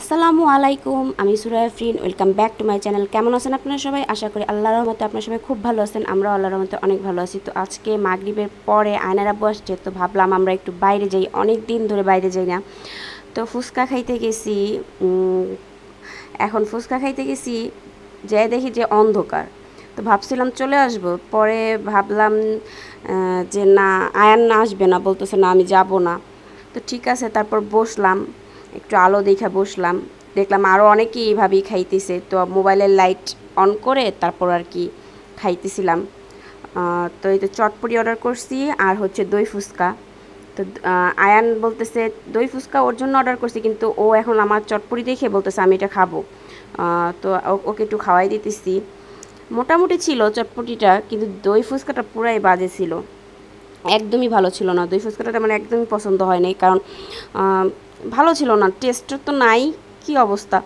আসসালামু আলাইকুম আমি সুরায় ফ্রিন welcome back to my channel কেমন আছেন আপনারা সবাই আশা করি আল্লাহ রহমতে আপনারা সবাই খুব ভালো আছেন আমরা আল্লাহ রহমতে অনেক ভালো আছি তো আজকে মাগরীবের পরে আয়নার বসছে তো ভাবলাম আমরা একটু বাইরে যাই অনেক দিন ধরে বাইরে যাই না তো ফুচকা খাইতে গেছি এখন ফুচকা খাইতে গেছি যাই দেখি যে অন্ধকার তো ভাবছিলাম চলে আসব পরে ভাবলাম যে না আয়ান আসবে না বলতেছে না আমি যাব না তো ঠিক আছে তারপর বসলাম একটু আলো দেখে বসলাম দেখলাম আরও অনেকেই এইভাবেই খাইতেছে তো মোবাইলের লাইট অন করে তারপর আর কি খাইতেছিলাম তো এই তো চটপটি অর্ডার করছি আর হচ্ছে দই ফুচকা তো আয়ান বলতেছে দই ফুচকা ওর জন্য অর্ডার করছি কিন্তু ও এখন আমার চটপটি দেখে বলতেছে আমি এটা খাবো তো ওকে একটু খাওয়াই দিতেছি মোটামুটি ছিল চটপটিটা কিন্তু দই ফুচকাটা পুরাই বাজে ছিল একদমই ভালো ছিল না দই ফুচকাটা মানে একদমই পছন্দ হয়নি কারণ ভালো ছিল না টেস্ট তো নাই কি অবস্থা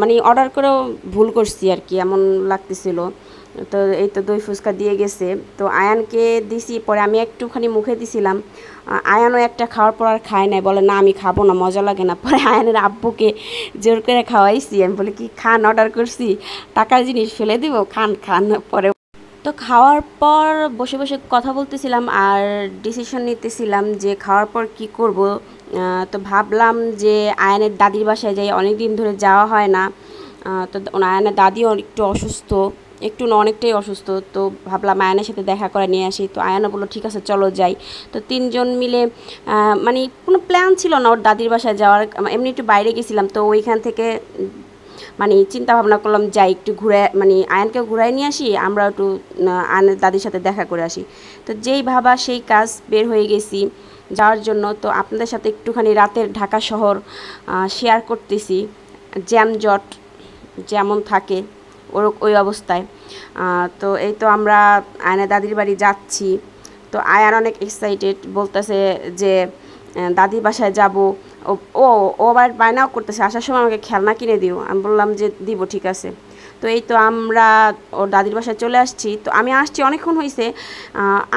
মানে অর্ডার করেও ভুল করছি আর কি এমন লাগতেছিল তো এই তো দই ফুচকা দিয়ে গেছে তো আয়ানকে দিছি পরে আমি একটুখানি মুখে দিছিলাম আয়ানও একটা খাওয়ার পর আর খায় নাই বলে না আমি খাবো না মজা লাগে না পরে আয়ানের আব্বুকে জোর করে খাওয়াইছি আমি বলে কি খান অর্ডার করছি টাকার জিনিস ফেলে দিব খান খান পরে তো খাওয়ার পর বসে বসে কথা বলতেছিলাম আর ডিসিশন নিতেছিলাম যে খাওয়ার পর কি করব তো ভাবলাম যে আয়নের দাদির বাসায় যাই অনেক দিন ধরে যাওয়া হয় না তো আয়নের দাদি একটু অসুস্থ একটু না অনেকটাই অসুস্থ তো ভাবলাম আয়নের সাথে দেখা করে নিয়ে আসি তো আয়না বললো ঠিক আছে চলো যাই তো তিনজন মিলে মানে কোনো প্ল্যান ছিল না ওর দাদির বাসায় যাওয়ার এমনি একটু বাইরে গেছিলাম তো ওইখান থেকে মানে চিন্তা ভাবনা করলাম যাই একটু ঘুরে মানে আয়নকে ঘুরাই নিয়ে আসি আমরা একটু আয়নের দাদির সাথে দেখা করে আসি তো যেই ভাবা সেই কাজ বের হয়ে গেছি যাওয়ার জন্য তো আপনাদের সাথে একটুখানি রাতের ঢাকা শহর শেয়ার করতেছি জ্যামজট যেমন থাকে ওর ওই অবস্থায় তো এই তো আমরা আয়না দাদির বাড়ি যাচ্ছি তো আয়ার অনেক এক্সাইটেড বলতেছে যে দাদির বাসায় যাব ও ও আবার বায়নাও করতেছে আসার সময় আমাকে খেলনা কিনে দিও আমি বললাম যে দিব ঠিক আছে তো এই তো আমরা ওর দাদির বাসায় চলে আসছি তো আমি আসছি অনেকক্ষণ হয়েছে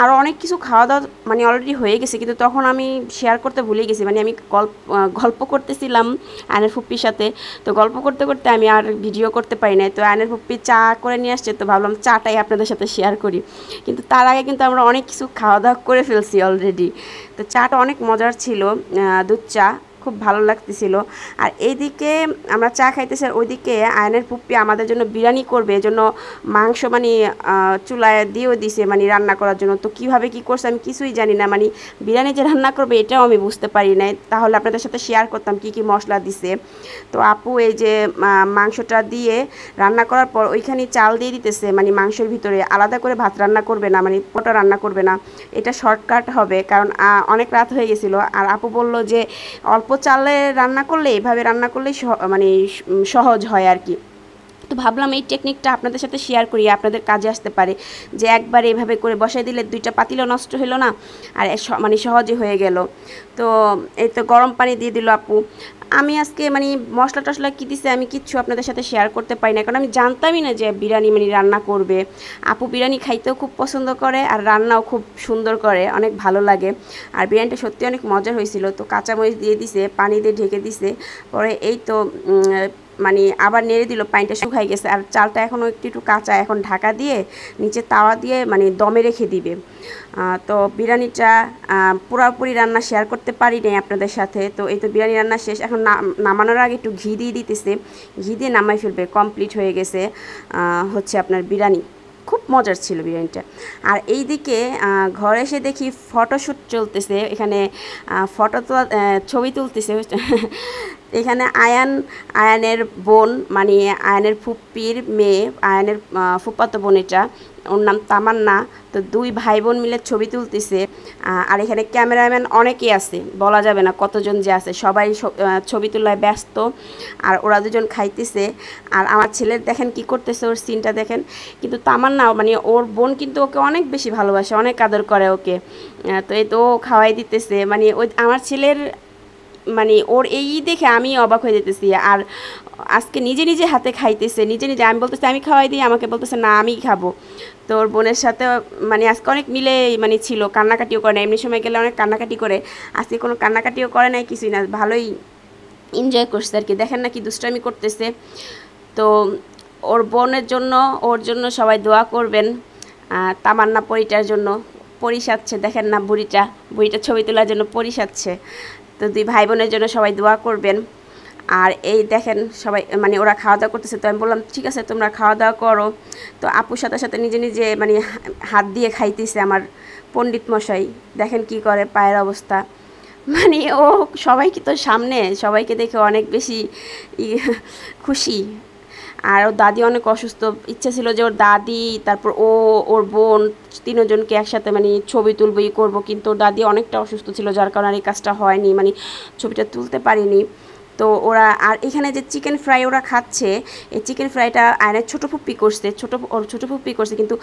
আরও অনেক কিছু খাওয়া দাওয়া মানে অলরেডি হয়ে গেছে কিন্তু তখন আমি শেয়ার করতে ভুলে গেছি মানে আমি গল্প গল্প করতেছিলাম আয়নের ফুপ্পির সাথে তো গল্প করতে করতে আমি আর ভিডিও করতে পারি নাই তো আয়নের ফুপ্পি চা করে নিয়ে আসছে তো ভাবলাম চাটাই আপনাদের সাথে শেয়ার করি কিন্তু তার আগে কিন্তু আমরা অনেক কিছু খাওয়া দাওয়া করে ফেলছি অলরেডি তো চাটা অনেক মজার ছিল দুধ চা খুব ভালো লাগতেছিল আর এইদিকে আমরা চা খাইতেছি আর ওইদিকে আয়নের পুপ্পি আমাদের জন্য বিরিয়ানি করবে এজন্য মাংস মানে চুলায় দিয়েও দিছে মানে রান্না করার জন্য তো কিভাবে কি করছে আমি কিছুই জানি না মানে বিরিয়ানি যে রান্না করবে এটাও আমি বুঝতে পারি নাই তাহলে আপনাদের সাথে শেয়ার করতাম কি কি মশলা দিছে তো আপু এই যে মাংসটা দিয়ে রান্না করার পর ওইখানে চাল দিয়ে দিতেছে মানে মাংসের ভিতরে আলাদা করে ভাত রান্না করবে না মানে পোটা রান্না করবে না এটা শর্টকাট হবে কারণ অনেক রাত হয়ে গেছিলো আর আপু বলল যে অল্প অল্প চালে রান্না করলে এভাবে রান্না করলে মানে সহজ হয় আর কি তো ভাবলাম এই টেকনিকটা আপনাদের সাথে শেয়ার করি আপনাদের কাজে আসতে পারে যে একবার এভাবে করে বসাই দিলে দুইটা পাতিলও নষ্ট হলো না আর মানে সহজে হয়ে গেল তো এই তো গরম পানি দিয়ে দিল আপু আমি আজকে মানে মশলা টশলা কী দিছে আমি কিচ্ছু আপনাদের সাথে শেয়ার করতে পারি না কারণ আমি জানতামই না যে বিরিয়ানি মানে রান্না করবে আপু বিরিয়ানি খাইতেও খুব পছন্দ করে আর রান্নাও খুব সুন্দর করে অনেক ভালো লাগে আর বিরিয়ানিটা সত্যি অনেক মজা হয়েছিল তো কাঁচামরিচ দিয়ে দিছে পানি দিয়ে ঢেকে দিছে পরে এই তো মানে আবার নেড়ে দিল পানিটা শুকাই গেছে আর চালটা এখনও একটু একটু কাঁচা এখন ঢাকা দিয়ে নিচে তাওয়া দিয়ে মানে দমে রেখে দিবে তো বিরিয়ানিটা পুরোপুরি রান্না শেয়ার করতে পারি নাই আপনাদের সাথে তো এই তো বিরিয়ানি রান্না শেষ এখন নামানোর আগে একটু ঘি দিয়ে দিতেছে ঘি দিয়ে নামাই ফেলবে কমপ্লিট হয়ে গেছে হচ্ছে আপনার বিরিয়ানি খুব মজার ছিল বিরিয়ানিটা আর এই দিকে ঘরে এসে দেখি ফটোশ্যুট চলতেছে এখানে ফটো তো ছবি তুলতেছে এখানে আয়ান আয়ানের বোন মানে আয়ানের ফুপ্পির মেয়ে আয়ানের ফুপাতো বোন এটা ওর নাম তামান্না তো দুই ভাই বোন মিলে ছবি তুলতেছে আর এখানে ক্যামেরাম্যান অনেকেই আছে বলা যাবে না কতজন যে আছে সবাই ছবি তোলায় ব্যস্ত আর ওরা দুজন খাইতেছে আর আমার ছেলের দেখেন কি করতেছে ওর সিনটা দেখেন কিন্তু তামান্না মানে ওর বোন কিন্তু ওকে অনেক বেশি ভালোবাসে অনেক আদর করে ওকে তো এই তো খাওয়াই দিতেছে মানে ওই আমার ছেলের মানে ওর এই দেখে আমি অবাক হয়ে যেতেছি আর আজকে নিজে নিজে হাতে খাইতেছে নিজে নিজে আমি বলতেছি আমি খাওয়াই দিই আমাকে বলতেছে না আমি খাবো তোর বোনের সাথে মানে আজকে অনেক মিলে মানে ছিল কান্নাকাটিও করে না এমনি সময় গেলে অনেক কান্নাকাটি করে আজকে কোনো কান্নাকাটিও করে নাই কিছুই না ভালোই এনজয় করছে আর কি দেখেন না কি দুষ্টামি করতেছে তো ওর বোনের জন্য ওর জন্য সবাই দোয়া করবেন তামান্না পরিটার জন্য পরি দেখেন না বুড়িটা বুড়িটা ছবি তোলার জন্য পরি তো দুই ভাই বোনের জন্য সবাই দোয়া করবেন আর এই দেখেন সবাই মানে ওরা খাওয়া দাওয়া করতেছে তো আমি বললাম ঠিক আছে তোমরা খাওয়া দাওয়া করো তো আপুর সাথে সাথে নিজে নিজে মানে হাত দিয়ে খাইতেছে আমার পণ্ডিত মশাই দেখেন কি করে পায়ের অবস্থা মানে ও সবাইকে তো সামনে সবাইকে দেখে অনেক বেশি খুশি আর ওর দাদি অনেক অসুস্থ ইচ্ছা ছিল যে ওর দাদি তারপর ও ওর বোন তিনজনকে একসাথে মানে ছবি তুলবো ই করবো কিন্তু ওর দাদি অনেকটা অসুস্থ ছিল যার কারণে আর এই কাজটা হয়নি মানে ছবিটা তুলতে পারিনি তো ওরা আর এখানে যে চিকেন ফ্রাই ওরা খাচ্ছে এই চিকেন ফ্রাইটা আয়নার ছোটো ফুপ্পি করছে ছোটো ওর ছোটো ফুপ্পি করছে কিন্তু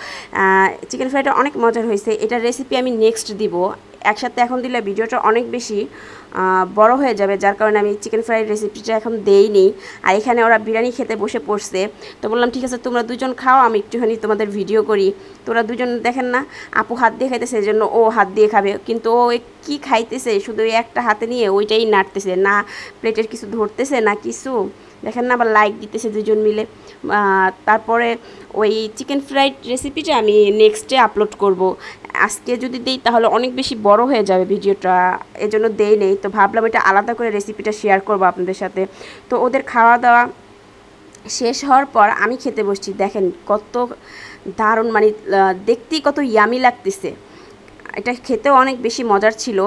চিকেন ফ্রাইটা অনেক মজার হয়েছে এটা রেসিপি আমি নেক্সট দিব একসাথে এখন দিলে ভিডিওটা অনেক বেশি বড় হয়ে যাবে যার কারণে আমি চিকেন ফ্রাইড রেসিপিটা এখন দেইনি আর এখানে ওরা বিরিয়ানি খেতে বসে পড়ছে তো বললাম ঠিক আছে তোমরা দুজন খাও আমি একটুখানি তোমাদের ভিডিও করি তোরা দুজন দেখেন না আপু হাত দিয়ে খাইতেছে এই জন্য ও হাত দিয়ে খাবে কিন্তু ও কি খাইতেছে শুধু একটা হাতে নিয়ে ওইটাই নাড়তেছে না প্লেটের কিছু ধরতেছে না কিছু দেখেন না আবার লাইক দিতেছে দুজন মিলে তারপরে ওই চিকেন ফ্রাইড রেসিপিটা আমি নেক্সটে আপলোড করব। আজকে যদি দেই তাহলে অনেক বেশি বড় হয়ে যাবে ভিডিওটা এজন্য দেই নেই তো ভাবলাম এটা আলাদা করে রেসিপিটা শেয়ার করব আপনাদের সাথে তো ওদের খাওয়া দাওয়া শেষ হওয়ার পর আমি খেতে বসছি দেখেন কত দারুণ মানে দেখতেই কত ইয়ামি লাগতেছে এটা খেতেও অনেক বেশি মজার ছিল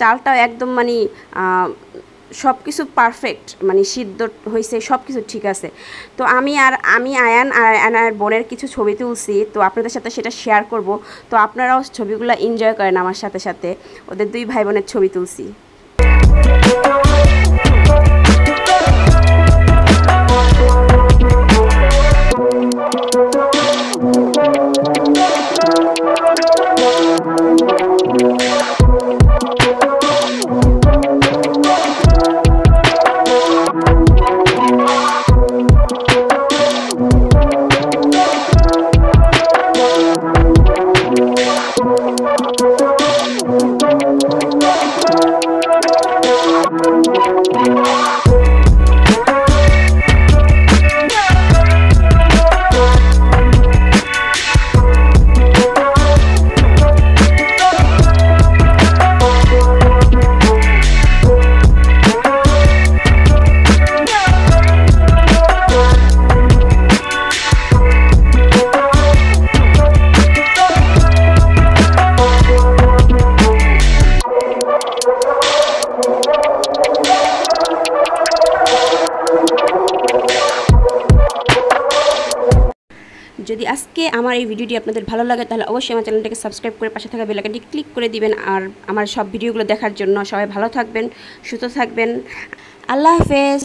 চালটাও একদম মানে সব কিছু পারফেক্ট মানে সিদ্ধ হয়েছে সব কিছু ঠিক আছে তো আমি আর আমি আয়ান আর আয়ানার বোনের কিছু ছবি তুলছি তো আপনাদের সাথে সেটা শেয়ার করব তো আপনারাও ছবিগুলো এনজয় করেন আমার সাথে সাথে ওদের দুই ভাই বোনের ছবি তুলছি যদি আজকে আমার এই ভিডিওটি আপনাদের ভালো লাগে তাহলে অবশ্যই আমার চ্যানেলটাকে সাবস্ক্রাইব করে পাশে থাকা বেলাকাটি ক্লিক করে দিবেন আর আমার সব ভিডিওগুলো দেখার জন্য সবাই ভালো থাকবেন সুস্থ থাকবেন আল্লাহ হাফেজ